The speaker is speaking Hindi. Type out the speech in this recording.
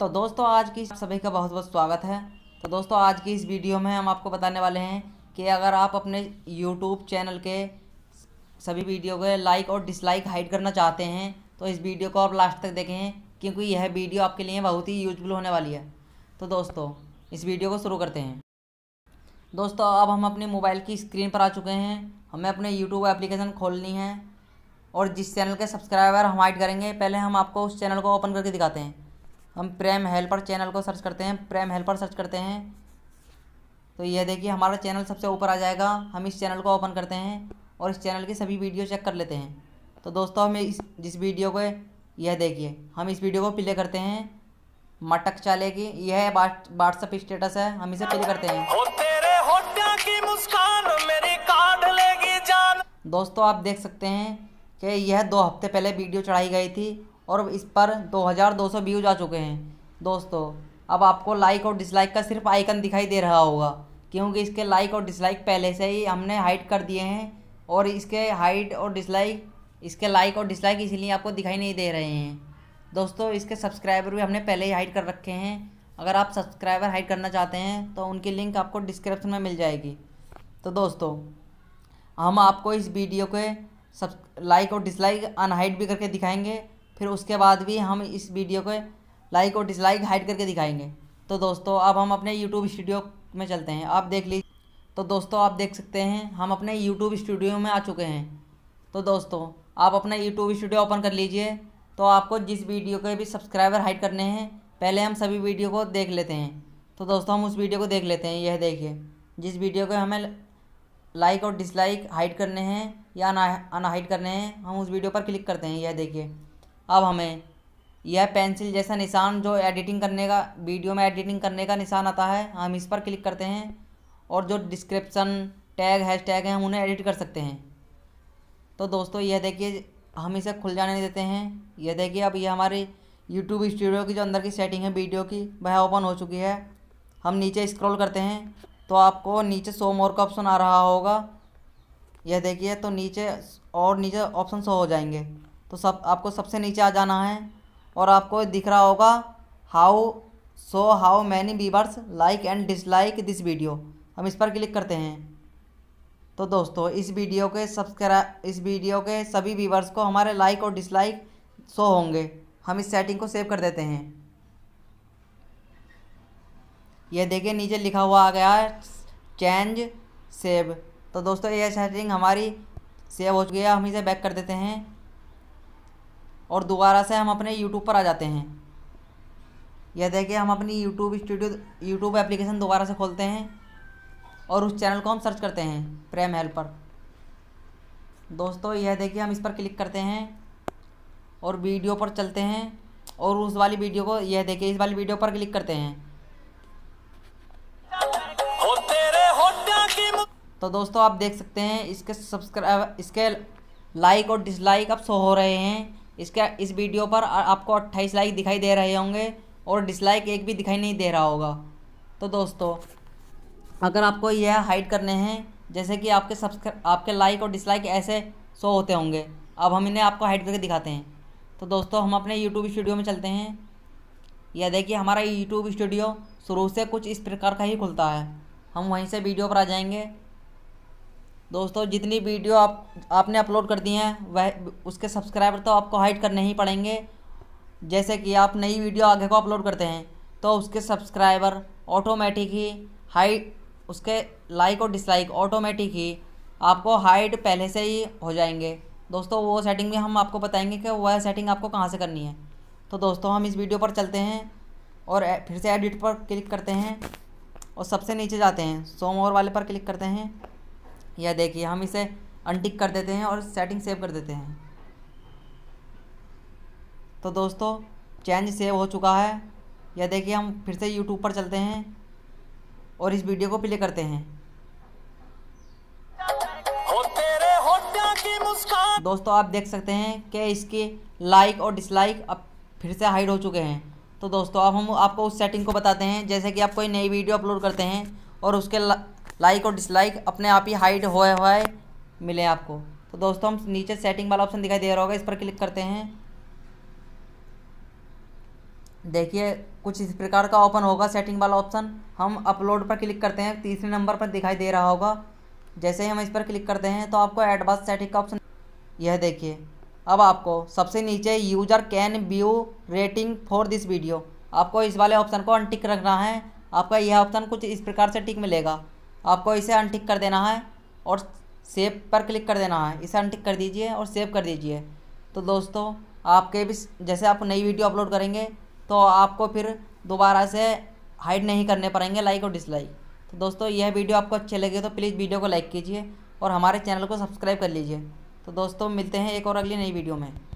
तो दोस्तों आज की सभी का बहुत बहुत स्वागत है तो दोस्तों आज की इस वीडियो में हम आपको बताने वाले हैं कि अगर आप अपने यूट्यूब चैनल के सभी वीडियो के लाइक और डिसलाइक हाइड करना चाहते हैं तो इस वीडियो को आप लास्ट तक देखें क्योंकि यह वीडियो आपके लिए बहुत ही यूजफुल होने वाली है तो दोस्तों इस वीडियो को शुरू करते हैं दोस्तों अब हम अपने मोबाइल की स्क्रीन पर आ चुके हैं हमें अपने यूट्यूब एप्लीकेशन खोलनी है और जिस चैनल के सब्सक्राइबर हम हाइड करेंगे पहले हम आपको उस चैनल को ओपन करके दिखाते हैं हम प्रेम हेल्पर चैनल को सर्च करते हैं प्रेम हेल्पर सर्च करते हैं तो ये देखिए हमारा चैनल सबसे ऊपर आ जाएगा हम इस चैनल को ओपन करते हैं और इस चैनल की सभी वीडियो चेक कर लेते हैं तो दोस्तों हमें इस जिस वीडियो को यह देखिए हम इस वीडियो को प्ले करते हैं मटक चाले की यह व्हाट्सअप स्टेटस है हम इसे प्ले करते हैं दोस्तों आप देख सकते हैं कि यह दो हफ्ते पहले वीडियो चढ़ाई गई थी और इस पर 2200 व्यूज आ चुके हैं दोस्तों अब आपको लाइक और डिसलाइक का सिर्फ आइकन दिखाई दे रहा होगा क्योंकि इसके लाइक और डिसलाइक पहले से ही हमने हाइट कर दिए हैं और इसके हाइट और डिसलाइक इसके लाइक और डिसलाइक इसीलिए आपको दिखाई नहीं दे रहे हैं दोस्तों इसके सब्सक्राइबर भी हमने पहले ही हाइट कर रखे हैं अगर आप सब्सक्राइबर हाइट करना चाहते हैं तो उनकी लिंक आपको डिस्क्रिप्शन में मिल जाएगी तो दोस्तों हम आपको इस वीडियो के सब लाइक और डिसलाइक अनहाइट भी करके दिखाएंगे फिर उसके बाद भी हम इस वीडियो को लाइक और डिसलाइक हाइड करके दिखाएंगे तो दोस्तों अब हम अपने यूट्यूब स्टूडियो में चलते हैं आप देख लीजिए तो दोस्तों आप देख सकते हैं हम अपने यूट्यूब स्टूडियो में आ चुके हैं तो दोस्तों आप अपना यूट्यूब स्टूडियो ओपन कर लीजिए तो आपको जिस वीडियो के भी सब्सक्राइबर हाइड करने हैं पहले हम सभी वीडियो को देख लेते हैं तो दोस्तों हम उस वीडियो को देख लेते हैं यह देखिए जिस वीडियो को हमें लाइक और डिसलाइक हाइड करने हैं या अनहाइड करने हैं हम उस वीडियो पर क्लिक करते हैं यह देखिए अब हमें यह पेंसिल जैसा निशान जो एडिटिंग करने का वीडियो में एडिटिंग करने का निशान आता है हम इस पर क्लिक करते हैं और जो डिस्क्रिप्सन टैग हैश टैग हैं हम उन्हें एडिट कर सकते हैं तो दोस्तों यह देखिए हम इसे खुल जाने नहीं देते हैं यह देखिए अब यह हमारी यूट्यूब स्टूडियो की जो अंदर की सेटिंग है वीडियो की वह ओपन हो चुकी है हम नीचे स्क्रॉल करते हैं तो आपको नीचे सो मोर का ऑप्शन आ रहा होगा यह देखिए तो नीचे और नीचे ऑप्शन शो हो जाएंगे तो सब आपको सबसे नीचे आ जाना है और आपको दिख रहा होगा how so how many viewers like and dislike this video हम इस पर क्लिक करते हैं तो दोस्तों इस वीडियो के सब्सक्रा इस वीडियो के सभी वीवर्स को हमारे लाइक और डिसलाइक सो होंगे हम इस सेटिंग को सेव कर देते हैं यह देखिए नीचे लिखा हुआ आ गया है चेंज सेव तो दोस्तों यह सेटिंग हमारी सेव हो चुकी है हम इसे बैक कर देते हैं और दोबारा से हम अपने यूट्यूब पर आ जाते हैं यह देखिए हम अपनी यूट्यूब स्टूडियो यूट्यूब एप्लीकेशन दोबारा से खोलते हैं और उस चैनल को हम सर्च करते हैं प्रेम हेल्पर दोस्तों यह देखिए हम इस पर क्लिक करते हैं और वीडियो पर चलते हैं और उस वाली वीडियो को यह देखिए इस वाली वीडियो पर क्लिक करते हैं तो दोस्तों आप देख सकते हैं इसके सब्सक्राइब इसके लाइक और डिसलाइक अब शो हो रहे हैं इसका इस वीडियो पर आपको अट्ठाईस लाइक दिखाई दे रहे होंगे और डिसलाइक एक भी दिखाई नहीं दे रहा होगा तो दोस्तों अगर आपको यह हाइड करने हैं जैसे कि आपके सब्सक्राइब आपके लाइक और डिसलाइक ऐसे शो होते होंगे अब हम इन्हें आपको हाइड करके दिखाते हैं तो दोस्तों हम अपने यूट्यूब स्टूडियो में चलते हैं यह देखिए हमारा यूट्यूब स्टूडियो शुरू से कुछ इस प्रकार का ही खुलता है हम वहीं से वीडियो पर आ जाएंगे दोस्तों जितनी वीडियो आप आपने अपलोड कर दी हैं वह उसके सब्सक्राइबर तो आपको हाइड करने ही पड़ेंगे जैसे कि आप नई वीडियो आगे को अपलोड करते हैं तो उसके सब्सक्राइबर ऑटोमेटिक ही हाइड उसके लाइक और डिसलाइक ऑटोमेटिक ही आपको हाइड पहले से ही हो जाएंगे दोस्तों वो सेटिंग भी हम आपको बताएंगे कि वह सेटिंग आपको कहाँ से करनी है तो दोस्तों हम इस वीडियो पर चलते हैं और फिर से एडिट पर क्लिक करते हैं और सबसे नीचे जाते हैं और वाले पर क्लिक करते हैं यह देखिए हम इसे अनटिक कर देते हैं और सेटिंग सेव कर देते हैं तो दोस्तों चेंज सेव हो चुका है यह देखिए हम फिर से यूट्यूब पर चलते हैं और इस वीडियो को प्ले करते हैं दोस्तों आप देख सकते हैं कि इसके लाइक और डिसलाइक अब फिर से हाइड हो चुके हैं तो दोस्तों अब आप हम आपको उस सेटिंग को बताते हैं जैसे कि आप कोई नई वीडियो अपलोड करते हैं और उसके लाइक और डिसलाइक अपने आप ही हाइड होए होए मिले आपको तो दोस्तों हम नीचे सेटिंग वाला ऑप्शन दिखाई दे रहा होगा इस पर क्लिक करते हैं देखिए कुछ इस प्रकार का ओपन होगा सेटिंग वाला ऑप्शन हम अपलोड पर क्लिक करते हैं तीसरे नंबर पर दिखाई दे रहा होगा जैसे ही हम इस पर क्लिक करते हैं तो आपको एडवांस सेटिंग का ऑप्शन यह देखिए अब आपको सबसे नीचे user can view rating for this video आपको इस वाले ऑप्शन को अनटिक रखना है आपका यह ऑप्शन कुछ इस प्रकार से टिक मिलेगा आपको इसे अनटिक कर देना है और सेव पर क्लिक कर देना है इसे अनटिक कर दीजिए और सेव कर दीजिए तो दोस्तों आपके भी जैसे आप नई वीडियो अपलोड करेंगे तो आपको फिर दोबारा से हाइड नहीं करने पड़ेंगे लाइक और डिसलाइक तो दोस्तों यह वीडियो आपको अच्छे लगे तो प्लीज़ वीडियो को लाइक कीजिए और हमारे चैनल को सब्सक्राइब कर लीजिए तो दोस्तों मिलते हैं एक और अगली नई वीडियो में